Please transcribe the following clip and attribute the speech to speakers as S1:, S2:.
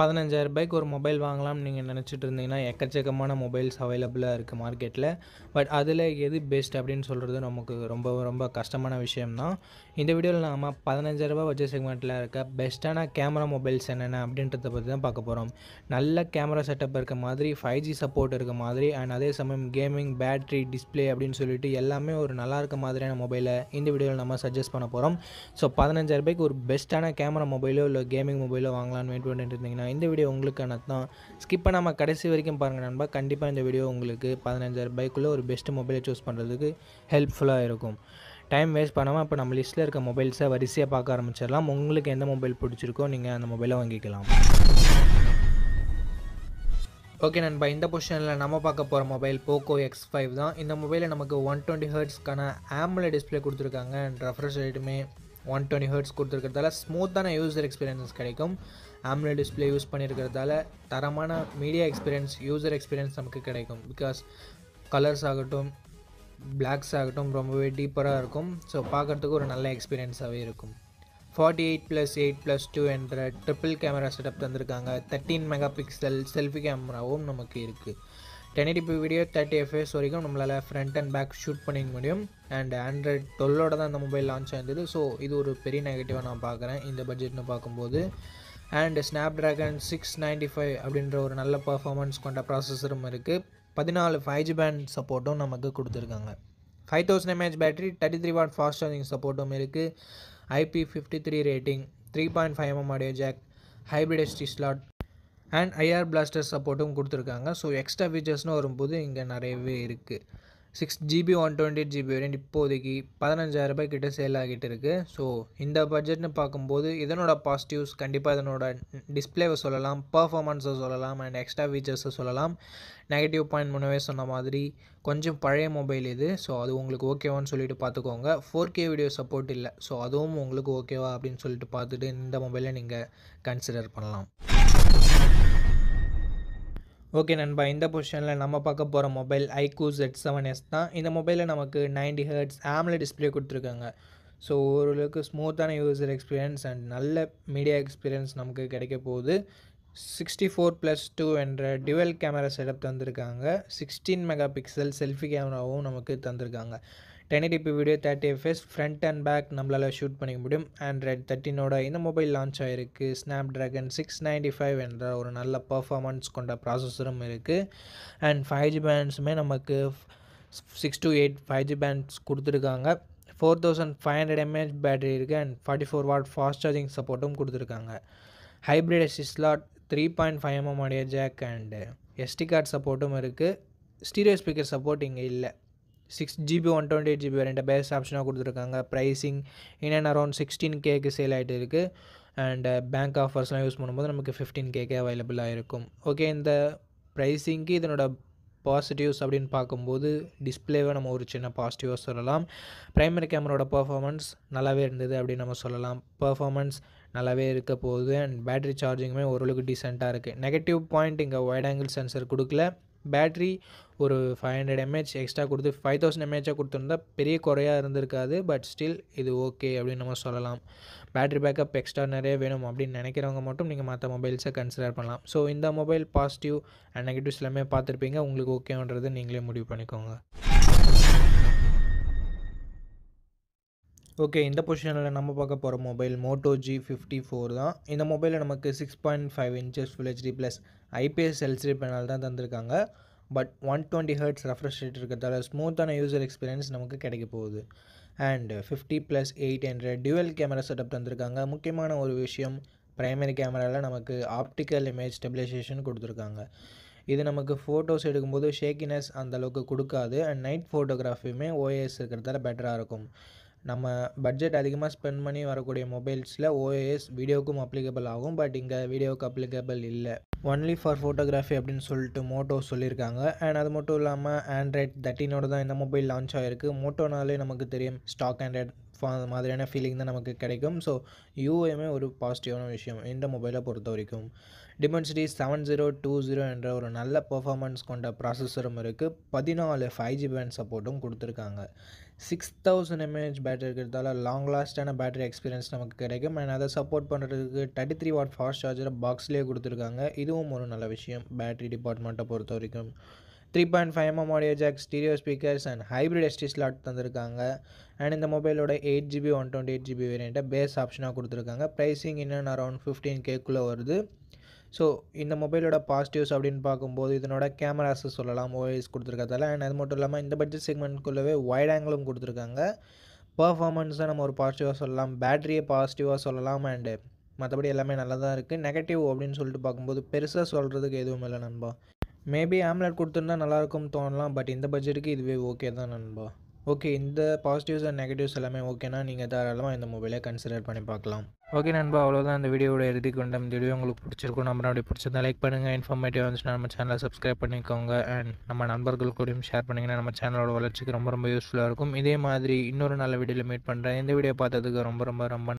S1: பதினஞ்சாயிரம் ரூபாய்க்கு ஒரு மொபைல் வாங்கலாம்னு நீங்கள் நினச்சிட்டு இருந்தீங்கன்னா எக்கச்சக்கமான மொபைல்ஸ் அவைலபிளாக இருக்குது மார்க்கெட்டில் பட் அதில் எது பெஸ்ட் அப்படின்னு சொல்கிறது நமக்கு ரொம்ப ரொம்ப கஷ்டமான விஷயம்தான் இந்த வீடியோவில் நாம் பதினஞ்சாயிரரூபா வச்ச செக்மெண்ட்டில் இருக்க பெஸ்ட்டான கேமரா மொபைல்ஸ் என்னென்ன அப்படின்றத பற்றி தான் பார்க்க போகிறோம் நல்ல கேமரா செட்டப் இருக்க மாதிரி ஃபைவ் ஜி சப்போர்ட் இருக்க மாதிரி அண்ட் அதே சமயம் கேமிங் பேட்ரி டிஸ்பிளே அப்படின்னு சொல்லிட்டு எல்லாமே ஒரு நல்லா இருக்க மாதிரியான மொபைலை இந்த வீடியோவில் நம்ம சஜஸ்ட் பண்ண போகிறோம் ஸோ பதினஞ்சாயிரரூபாய்க்கு ஒரு பெஸ்ட்டான கேமரா மொபைலோ இல்லை கேமிங் மொபைலோ வாங்கலாம்னு வெயிட் பண்ணிட்டு இருந்தீங்கன்னா பார்த்தீங்கன்னா இந்த வீடியோ உங்களுக்கான தான் ஸ்கிப் பண்ணாமல் கடைசி வரைக்கும் பாருங்கள் நண்பா கண்டிப்பாக இந்த வீடியோ உங்களுக்கு பதினஞ்சாயிரம் பைக்குள்ளே ஒரு பெஸ்ட்டு மொபைலை சூஸ் பண்ணுறதுக்கு ஹெல்ப்ஃபுல்லாக இருக்கும் டைம் வேஸ்ட் பண்ணாமல் இப்போ நம்ம லிஸ்ட்டில் இருக்க மொபைல்ஸை வரிசையாக பார்க்க ஆரம்பிச்சிடலாம் உங்களுக்கு எந்த மொபைல் பிடிச்சிருக்கோ நீங்கள் அந்த மொபைலை வாங்கிக்கலாம் ஓகே நண்பா இந்த பொசிஷனில் நம்ம பார்க்க போகிற மொபைல் போக்கோ எக்ஸ் ஃபைவ் தான் இந்த மொபைலில் நமக்கு ஒன் டுவெண்ட்டி ஹர்ட்ஸ்க்கான ஆம்பிள் டிஸ்பிளே கொடுத்துருக்காங்க ரெஃப்ரெஷ் ரேட்டுமே ஒன் டுவெண்ட்டி ஹர்ட்ஸ் கொடுத்துருக்கிறதால ஸ்மூத்தான யூசர் எக்ஸ்பீரியன்ஸஸ் கிடைக்கும் ஆம்லே டிஸ்பிளே யூஸ் பண்ணியிருக்கிறதால தரமான மீடியா எக்ஸ்பீரியன்ஸ் யூசர் எக்ஸ்பீரியன்ஸ் நமக்கு கிடைக்கும் பிகாஸ் கலர்ஸ் ஆகட்டும் பிளாக்ஸ் ஆகட்டும் ரொம்பவே டீப்பராக இருக்கும் ஸோ பார்க்குறதுக்கு ஒரு நல்ல எக்ஸ்பீரியன்ஸாகவே இருக்கும் forty eight plus eight plus two என்ற ட்ரிப்பிள் கேமரா செட்டப் தந்திருக்காங்க தேர்ட்டீன் மெகா பிக்சல் செல்ஃபி கேமராவும் நமக்கு இருக்குது ten eighty video thirty FPS வரைக்கும் நம்மளால் ஃப்ரண்ட் அண்ட் பேக் ஷூட் பண்ணிக்க முடியும் அண்ட் ஆண்ட்ராய்ட் டுவெல்லோட தான் இந்த மொபைல் லான்ச் ஆயிருந்தது ஸோ இது ஒரு பெரிய நெகட்டிவாக நான் பார்க்குறேன் இந்த பட்ஜெட்னு பார்க்கும்போது and Snapdragon six ninety five அப்படின்ற ஒரு நல்ல பர்ஃபார்மன்ஸ் கொண்ட ப்ராசஸரும் இருக்குது பதினாலு ஃபைவ் ஜி பேண்ட் சப்போர்ட்டும் நமக்கு கொடுத்துருக்காங்க five thousand mAh battery thirty three watt fast charging சப்போர்ட்டும் இருக்குது IP fifty three rating three point five mm audio jack hybrid SD slot and IR blaster சப்போர்ட்டும் கொடுத்துருக்காங்க ஸோ எக்ஸ்ட்ரா ஃபீச்சர்ஸ்னு வரும்போது இங்கே நிறையவே இருக்குது six GB one twenty eight GB வரையும் இப்போதைக்கு பதினஞ்சாயிரரூபாய் கிட்டே சேல் ஆகிட்டு இருக்குது ஸோ இந்த பட்ஜெட்னு பார்க்கும்போது இதனோட பாசிட்டிவ்ஸ் கண்டிப்பாக இதனோட டிஸ்பிளேவை சொல்லலாம் பர்ஃபார்மன்ஸை சொல்லலாம் அண்ட் எக்ஸ்ட்ரா ஃபீச்சர்ஸை சொல்லலாம் நெகட்டிவ் பாயிண்ட் முன்னவே சொன்ன மாதிரி கொஞ்சம் பழைய மொபைல் இது ஸோ அது உங்களுக்கு ஓகேவான்னு சொல்லிட்டு பார்த்துக்கோங்க ஃபோர் கே வீடியோ சப்போர்ட் இல்லை ஸோ அதுவும் உங்களுக்கு ஓகேவா அப்படின்னு சொல்லிட்டு பார்த்துட்டு இந்த மொபைலை நீங்கள் கன்சிடர் பண்ணலாம் ஓகே நண்பா இந்த பொசிஷனில் நம்ம பார்க்க போகிற mobile iQOO Z seven S தான் இந்த மொபைலில் நமக்கு நைன்டி ஹேர்ட்ஸ் ஆம்லே டிஸ்பிளே கொடுத்துருக்காங்க ஸோ ஓரளவுக்கு ஸ்மூத்தான யூசர் எக்ஸ்பீரியன்ஸ் அண்ட் நல்ல மீடியா எக்ஸ்பீரியன்ஸ் நமக்கு கிடைக்க போகுது சிக்ஸ்டி ஃபோர் ப்ளஸ் டூ என்ற டிவெல் கேமரா செட்டப் தந்திருக்காங்க சிக்ஸ்டீன் மெகா பிக்சல் செல்ஃபி கேமராவும் நமக்கு தந்திருக்காங்க ten eighty P video thirty FPS front and back நம்மளால் ஷூட் பண்ணிக்க முடியும் ஆண்ட்ராய்ட் தேர்ட்டினோட இந்த மொபைல் லான்ச் ஆகிருக்கு Snapdragon six ninety five என்ற ஒரு நல்ல பர்ஃபார்மன்ஸ் கொண்ட ப்ராசஸரும் இருக்குது அண்ட் ஃபைவ் ஜி பேண்ட்ஸுமே நமக்கு six to eight five G bands கொடுத்துருக்காங்க four thousand five hundred mAh battery இருக்குது and forty four watt fast charging சப்போர்ட்டும் கொடுத்துருக்காங்க hybrid SD slot three point five mm உடைய jack and SD card support இருக்குது stereo speaker support இங்கே இல்லை six GB one twenty eight GB variant base ஆப்ஷனாக கொடுத்துருக்காங்க pricing இன்னும் அரௌண்ட் சிக்ஸ்டீன் கேக்கு sale ஆகிட்டு இருக்குது அண்ட் பேங்க் ஆஃபர்ஸ்லாம் யூஸ் பண்ணும்போது நமக்கு ஃபிஃப்டீன் கேக்கே அவைலபிளாக இருக்கும் ஓகே இந்த ப்ரைஸிங்க்கு இதனோட பாசிட்டிவ்ஸ் அப்படின்னு பார்க்கும்போது டிஸ்பிளேவை நம்ம ஒரு சின்ன பாசிட்டிவாக சொல்லலாம் ப்ரைமரி கேமராவோட பர்ஃபார்மன்ஸ் நல்லாவே இருந்தது அப்படின்னு நம்ம சொல்லலாம் பர்ஃபாமன்ஸ் நல்லாவே இருக்க போகுது அண்ட் பேட்ரி சார்ஜிங்குமே ஓரளவுக்கு டீசெண்டாக இருக்குது நெகட்டிவ் பாயிண்ட் இங்கே ஒயிட் ஆங்கிள் சென்சர் கொடுக்கல பேட்ரி ஒரு ஃபைவ் ஹண்ட்ரட் எம்ஏஹெச் எக்ஸ்ட்ரா கொடுத்து ஃபைவ் தௌசண்ட் எம்ஏஹெச்சாக கொடுத்துருந்தா பெரிய குறையாக இருந்திருக்காது பட் ஸ்டில் இது ஓகே அப்படின்னு நம்ம சொல்லலாம் பேட்ரி பேக்கப் எக்ஸ்ட்ரா நிறைய வேணும் அப்படின்னு நினைக்கிறவங்க மட்டும் நீங்கள் மற்ற மொபைல்ஸை கன்சிடர் பண்ணலாம் ஸோ இந்த மொபைல் பாசிட்டிவ் அண்ட் நெகட்டிவ்ஸ் எல்லாமே பார்த்துருப்பீங்க உங்களுக்கு ஓகேன்றது நீங்களே முடிவு பண்ணிக்கோங்க ஓகே இந்த பொசிஷனில் நம்ம பார்க்க போகிற mobile Moto G fifty four தான் இந்த மொபைலில் நமக்கு six point five inches full HD plus IPS LCD panel தான் தந்திருக்காங்க but one twenty hertz refresh rate இருக்கிறதால ஸ்மூத்தான யூசர் எக்ஸ்பீரியன்ஸ் நமக்கு கிடைக்க போகுது and fifty plus eight hundred dual camera setup தந்திருக்காங்க முக்கியமான ஒரு விஷயம் ப்ரைமரி கேமராவில் நமக்கு ஆப்டிக்கல் இமேஜ் ஸ்டெபிலைசேஷன் கொடுத்துருக்காங்க இது நமக்கு ஃபோட்டோஸ் எடுக்கும்போது ஷேக்கினஸ் அந்தளவுக்கு கொடுக்காது அண்ட் நைட் ஃபோட்டோகிராஃபியுமே ஓஎஸ் இருக்கிறதால பெட்டராக இருக்கும் நம்ம பட்ஜெட் அதிகமாக ஸ்பெண்ட் பண்ணி வரக்கூடிய மொபைல்ஸில் ஓஎஸ் வீடியோக்கும் அப்ளிகபிள் ஆகும் பட் இங்கே வீடியோவுக்கு அப்ளிகபிள் இல்லை ஒன்லி ஃபார் ஃபோட்டோகிராஃபி அப்படின்னு சொல்லிட்டு மோட்டோ சொல்லியிருக்காங்க அண்ட் அது மட்டும் இல்லாமல் ஆண்ட்ராய்ட் தேர்ட்டினோட தான் இந்த மொபைல் லான்ச் ஆகிருக்கு மோட்டோனாலே நமக்கு தெரியும் ஸ்டாக் ஆண்ட்ராய்ட் மாதிரியான ஃபீலிங் தான் நமக்கு கிடைக்கும் ஸோ யூஏமே ஒரு பாசிட்டிவான விஷயம் இந்த மொபைலை பொறுத்த வரைக்கும் Dimensity seven zero two zero என்ற ஒரு நல்ல பர்ஃபார்மன்ஸ் கொண்ட ப்ராசஸரும் இருக்குது பதினாலு ஃபைவ் ஜி பேண்ட் சப்போர்ட்டும் கொடுத்துருக்காங்க சிக்ஸ் தௌசண்ட் எம்ஏஹெச் பேட்டரி இருக்கிறதால லாங் லாஸ்டான பேட்டரி எக்ஸ்பீரியன்ஸ் நமக்கு கிடைக்கும் அண்ட் அதை சப்போர்ட் பண்ணுறதுக்கு தேர்ட்டி த்ரீ வாட் ஃபாஸ்ட் சார்ஜரை பாக்ஸ்லேயே கொடுத்துருக்காங்க இதுவும் ஒரு நல்ல விஷயம் பேட்டரி டிபார்ட்மெண்ட்டை பொறுத்த வரைக்கும் three point five mm audio jack stereo speakers and hybrid SD slot தந்திருக்காங்க அண்ட் இந்த மொபைலோட eight GB one twenty eight GB வேரியண்ட்டை பேஸ் ஆப்ஷனாக கொடுத்துருக்காங்க ப்ரைஸிங் இன்னும் அரௌண்ட் ஃபிஃப்டீன் கேக்குள்ளே வருது ஸோ இந்த மொபைலோட பாசிட்டிவ்ஸ் அப்படின்னு பார்க்கும்போது இதனோட கேமராஸ் சொல்லலாம் ஓஎஸ் கொடுத்துருக்கறதால அண்ட் அது மட்டும் இல்லாமல் இந்த பட்ஜெட் செக்மெண்ட்குள்ளவே வைட் ஆங்கிளும் கொடுத்துருக்காங்க பர்ஃபார்மன்ஸை நம்ம ஒரு பாசிட்டிவாக சொல்லலாம் பேட்டரியை பாசிட்டிவாக சொல்லலாம் அண்டு மற்றபடி எல்லாமே நல்லா தான் இருக்குது நெகட்டிவ் அப்படின்னு சொல்லிட்டு பார்க்கும்போது பெருசாக சொல்கிறதுக்கு எதுவும் இல்லை நண்பா மேபி ஆம்லெட் கொடுத்துருந்தா நல்லாயிருக்கும்னு தோணலாம் பட் இந்த பட்ஜெட்டுக்கு இதுவே ஓகே தான் நண்பா ஓகே இந்த பாசிட்டிவ்ஸ் அண்ட் நெகட்டிவ்ஸ் எல்லாமே ஓகேனா நீங்கள் தாராளமாக இந்த மொபைலை கன்சிடர் பண்ணி பார்க்கலாம் ஓகே நண்பா அவ்வளோதான் இந்த வீடியோட எழுதி கொண்ட இந்த வீடியோ உங்களுக்கு பிடிச்சிருக்கும் நம்ம அப்படி பிடிச்சிருந்தா லைக் பண்ணுங்கள் இன்ஃபர்மேட்டிவ் வந்துச்சுன்னா நம்ம சேனலை சப்ஸ்கிரைப் பண்ணிக்கோங்க அண்ட் நம்ம நண்பர்கள் கூடயும் ஷேர் பண்ணிங்கன்னா நம்ம சேனலோட வளர்ச்சிக்கு ரொம்ப ரொம்ப யூஸ்ஃபுல்லாக இருக்கும் இதே மாதிரி இன்னொரு நல்ல வீடியோவில் மீட் பண்ணுறேன் இந்த வீடியோ பார்த்ததுக்கு ரொம்ப ரொம்ப ரொம்ப